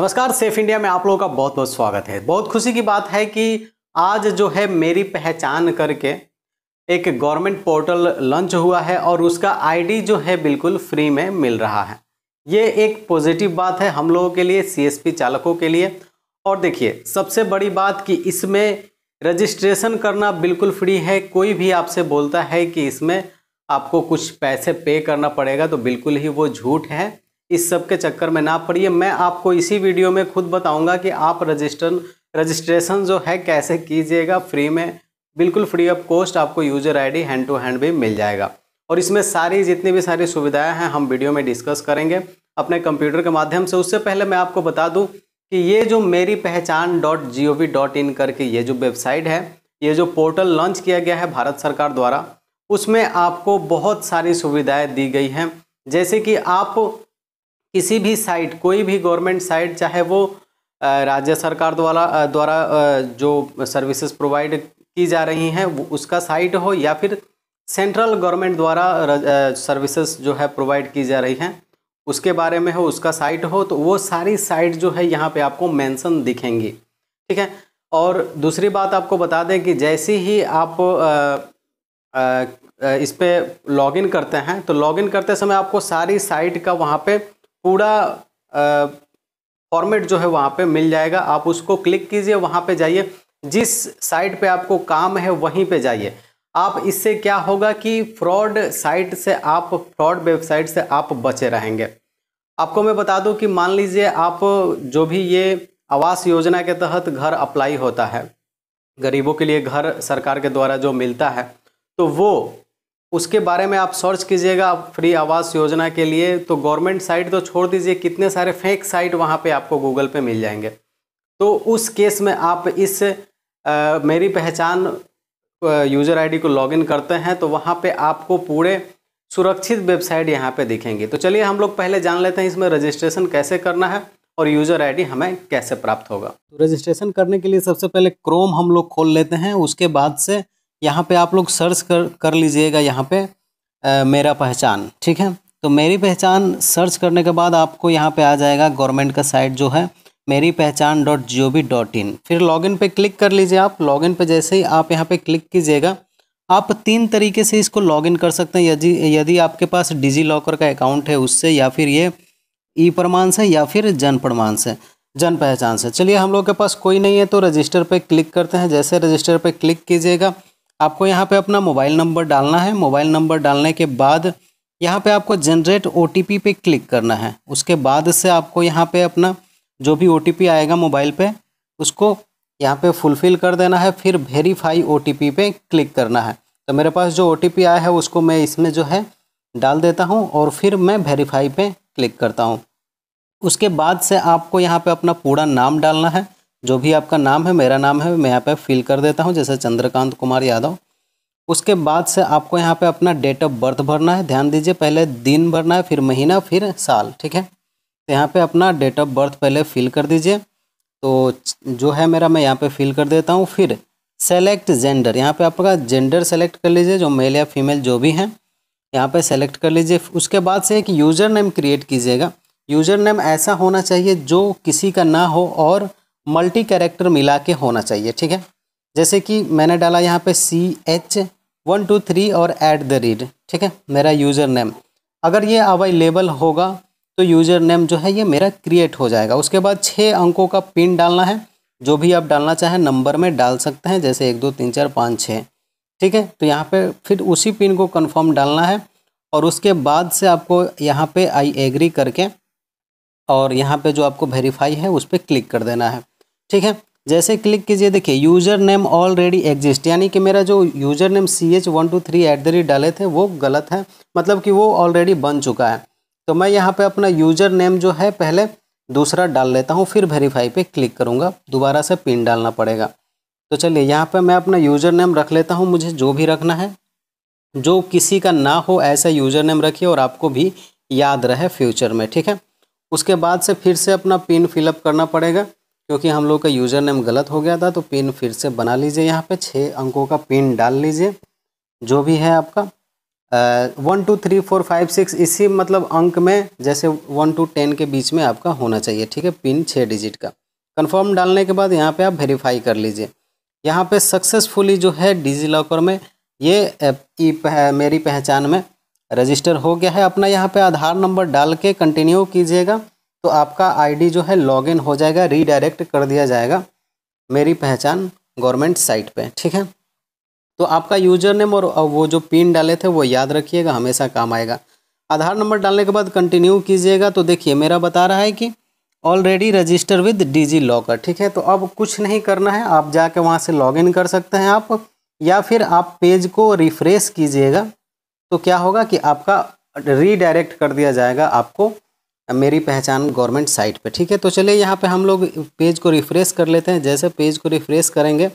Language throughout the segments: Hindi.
नमस्कार सेफ इंडिया में आप लोगों का बहुत बहुत स्वागत है बहुत खुशी की बात है कि आज जो है मेरी पहचान करके एक गवर्नमेंट पोर्टल लॉन्च हुआ है और उसका आईडी जो है बिल्कुल फ्री में मिल रहा है ये एक पॉजिटिव बात है हम लोगों के लिए सीएसपी चालकों के लिए और देखिए सबसे बड़ी बात कि इसमें रजिस्ट्रेशन करना बिल्कुल फ्री है कोई भी आपसे बोलता है कि इसमें आपको कुछ पैसे पे करना पड़ेगा तो बिल्कुल ही वो झूठ है इस सब के चक्कर में ना पड़िए मैं आपको इसी वीडियो में खुद बताऊंगा कि आप रजिस्टर रजिस्ट्रेशन जो है कैसे कीजिएगा फ्री में बिल्कुल फ्री ऑफ कॉस्ट आपको user ID hand to hand भी मिल जाएगा और इसमें सारी जितनी भी सारी सुविधाएं हैं हम वीडियो में डिस्कस करेंगे अपने कंप्यूटर के माध्यम से उससे पहले मैं आपको बता दूँ कि ये जो Meri Pehchaan dot G O V dot in करके ये जो वेबसाइट है ये जो पोर्टल लॉन्च किया गया है भारत सरकार द्वारा उसमें आपको बहुत सारी सुविधाएँ दी गई हैं जैसे कि आप किसी भी साइट कोई भी गवर्नमेंट साइट चाहे वो राज्य सरकार द्वारा द्वारा जो सर्विसेज प्रोवाइड की जा रही हैं उसका साइट हो या फिर सेंट्रल गवर्नमेंट द्वारा सर्विसेज जो है प्रोवाइड की जा रही हैं उसके बारे में हो उसका साइट हो तो वो सारी साइट जो है यहाँ पे आपको मेंशन दिखेंगी ठीक है और दूसरी बात आपको बता दें कि जैसे ही आप आ, आ, इस पर लॉगिन करते हैं तो लॉगिन करते समय आपको सारी साइट का वहाँ पर पूरा फॉर्मेट जो है वहाँ पे मिल जाएगा आप उसको क्लिक कीजिए वहाँ पे जाइए जिस साइट पे आपको काम है वहीं पे जाइए आप इससे क्या होगा कि फ्रॉड साइट से आप फ्रॉड वेबसाइट से आप बचे रहेंगे आपको मैं बता दूं कि मान लीजिए आप जो भी ये आवास योजना के तहत घर अप्लाई होता है गरीबों के लिए घर सरकार के द्वारा जो मिलता है तो वो उसके बारे में आप सर्च कीजिएगा फ्री आवास योजना के लिए तो गवर्नमेंट साइट तो छोड़ दीजिए कितने सारे फेक साइट वहाँ पे आपको गूगल पे मिल जाएंगे तो उस केस में आप इस आ, मेरी पहचान यूज़र आईडी को लॉगिन करते हैं तो वहाँ पे आपको पूरे सुरक्षित वेबसाइट यहाँ पे दिखेंगी तो चलिए हम लोग पहले जान लेते हैं इसमें रजिस्ट्रेशन कैसे करना है और यूज़र आई हमें कैसे प्राप्त होगा तो रजिस्ट्रेशन करने के लिए सबसे पहले क्रोम हम लोग खोल लेते हैं उसके बाद से यहाँ पे आप लोग सर्च कर कर लीजिएगा यहाँ पे आ, मेरा पहचान ठीक है तो मेरी पहचान सर्च करने के बाद आपको यहाँ पे आ जाएगा गवर्नमेंट का साइट जो है Meri Pehchaan dot G O V dot in फिर लॉगिन पे क्लिक कर लीजिए आप लॉगिन पे जैसे ही आप यहाँ पे क्लिक कीजिएगा आप तीन तरीके से इसको लॉगिन कर सकते हैं यदि यदि आपके पास डिजी लॉकर का अकाउंट है उससे या फिर ये ई प्रमाण से या फिर जन प्रमाण से जन पहचान से चलिए हम लोग के पास कोई नहीं है तो रजिस्टर पर क्लिक करते हैं जैसे रजिस्टर पर क्लिक कीजिएगा आपको यहाँ पे अपना मोबाइल नंबर डालना है मोबाइल नंबर डालने के बाद यहाँ पे आपको जनरेट ओ पे क्लिक करना है उसके बाद से आपको यहाँ पे अपना जो भी ओ आएगा मोबाइल पे उसको यहाँ पे फुलफ़िल कर देना है फिर वेरीफाई ओ पे क्लिक करना है तो मेरे पास जो ओ आया है उसको मैं इसमें जो है डाल देता हूँ और फिर मैं वेरीफाई पे क्लिक करता हूँ उसके बाद से आपको यहाँ पे अपना पूरा नाम डालना है जो भी आपका नाम है मेरा नाम है मैं यहाँ पे फिल कर देता हूँ जैसे चंद्रकांत कुमार यादव उसके बाद से आपको यहाँ पे अपना डेट ऑफ बर्थ भरना है ध्यान दीजिए पहले दिन भरना है फिर महीना फिर साल ठीक है तो यहाँ पे अपना डेट ऑफ बर्थ पहले फिल कर दीजिए तो जो है मेरा मैं यहाँ पे फिल कर देता हूँ फिर सेलेक्ट जेंडर यहाँ पे आपका जेंडर सेलेक्ट कर लीजिए जो मेल या फीमेल जो भी हैं यहाँ पे सेलेक्ट कर लीजिए उसके बाद से एक यूज़र नेम क्रिएट कीजिएगा यूज़र नेम ऐसा होना चाहिए जो किसी का ना हो और मल्टी कैरेक्टर मिला के होना चाहिए ठीक है जैसे कि मैंने डाला यहाँ पे C H one two three और एट द रेट ठीक है मेरा यूज़र नेम अगर ये अवेलेबल होगा तो यूज़र नेम जो है ये मेरा क्रिएट हो जाएगा उसके बाद छः अंकों का पिन डालना है जो भी आप डालना चाहें नंबर में डाल सकते हैं जैसे एक दो तीन चार पाँच छः ठीक है तो यहाँ पे फिर उसी पिन को कंफर्म डालना है और उसके बाद से आपको यहाँ पे आई एग्री करके और यहाँ पे जो आपको वेरीफाई है उस पर क्लिक कर देना है ठीक है जैसे क्लिक कीजिए देखिए यूज़र नेम ऑलरेडी एग्जिस्ट यानी कि मेरा जो user name C H one two three at the rate डाले थे वो गलत है मतलब कि वो ऑलरेडी बन चुका है तो मैं यहाँ पे अपना यूज़र नेम जो है पहले दूसरा डाल लेता हूँ फिर वेरीफाई पे क्लिक करूँगा दोबारा से पिन डालना पड़ेगा तो चलिए यहाँ पर मैं अपना यूज़र नेम रख लेता हूँ मुझे जो भी रखना है जो किसी का ना हो ऐसा यूज़र नेम रखिए और आपको भी याद रहे फ्यूचर में ठीक है उसके बाद से फिर से अपना पिन फिलअप करना पड़ेगा क्योंकि हम लोग का यूज़र नेम गलत हो गया था तो पिन फिर से बना लीजिए यहाँ पे छः अंकों का पिन डाल लीजिए जो भी है आपका one two three four five six इसी मतलब अंक में जैसे वन टू टेन के बीच में आपका होना चाहिए ठीक है पिन छः डिजिट का कंफर्म डालने के बाद यहाँ पे आप वेरीफाई कर लीजिए यहाँ पे सक्सेसफुली जो है डिजी लॉकर में ये पह, मेरी पहचान में रजिस्टर हो गया है अपना यहाँ पे आधार नंबर डाल के कंटिन्यू कीजिएगा तो आपका आईडी जो है लॉगिन हो जाएगा रीडायरेक्ट कर दिया जाएगा मेरी पहचान गवर्नमेंट साइट पे ठीक है तो आपका यूजर नेम और वो जो पिन डाले थे वो याद रखिएगा हमेशा काम आएगा आधार नंबर डालने के बाद कंटिन्यू कीजिएगा तो देखिए मेरा बता रहा है कि already register with DigiLocker ठीक है तो अब कुछ नहीं करना है आप जाके वहाँ से लॉगिन कर सकते हैं आप या फिर आप पेज को रिफ्रेश कीजिएगा तो क्या होगा कि आपका रीडायरेक्ट कर दिया जाएगा आपको मेरी पहचान गवर्नमेंट साइट पे ठीक है तो चलिए यहाँ पे हम लोग पेज को रिफ़्रेश कर लेते हैं जैसे पेज को रिफ़्रेश करेंगे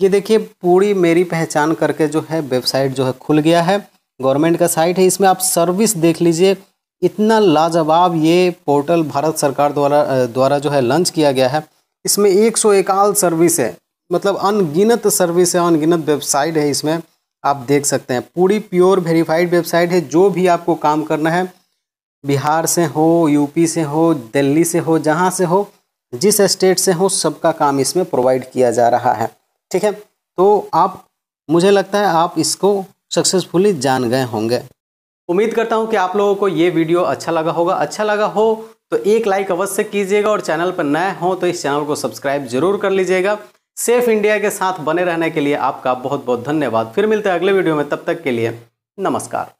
ये देखिए पूरी मेरी पहचान करके जो है वेबसाइट जो है खुल गया है गवर्नमेंट का साइट है इसमें आप सर्विस देख लीजिए इतना लाजवाब ये पोर्टल भारत सरकार द्वारा द्वारा जो है लॉन्च किया गया है इसमें एक सौ एकाल सर्विस है मतलब अनगिनत सर्विस है अनगिनत वेबसाइट है इसमें आप देख सकते हैं पूरी प्योर वेरीफाइड वेबसाइट है जो भी आपको काम करना है बिहार से हो यूपी से हो दिल्ली से हो जहाँ से हो जिस स्टेट से हो सबका काम इसमें प्रोवाइड किया जा रहा है ठीक है तो आप मुझे लगता है आप इसको सक्सेसफुली जान गए होंगे उम्मीद करता हूँ कि आप लोगों को ये वीडियो अच्छा लगा होगा अच्छा लगा हो तो एक लाइक अवश्य कीजिएगा और चैनल पर नए हो तो इस चैनल को सब्सक्राइब जरूर कर लीजिएगा सेफ इंडिया के साथ बने रहने के लिए आपका बहुत बहुत धन्यवाद फिर मिलते हैं अगले वीडियो में तब तक के लिए नमस्कार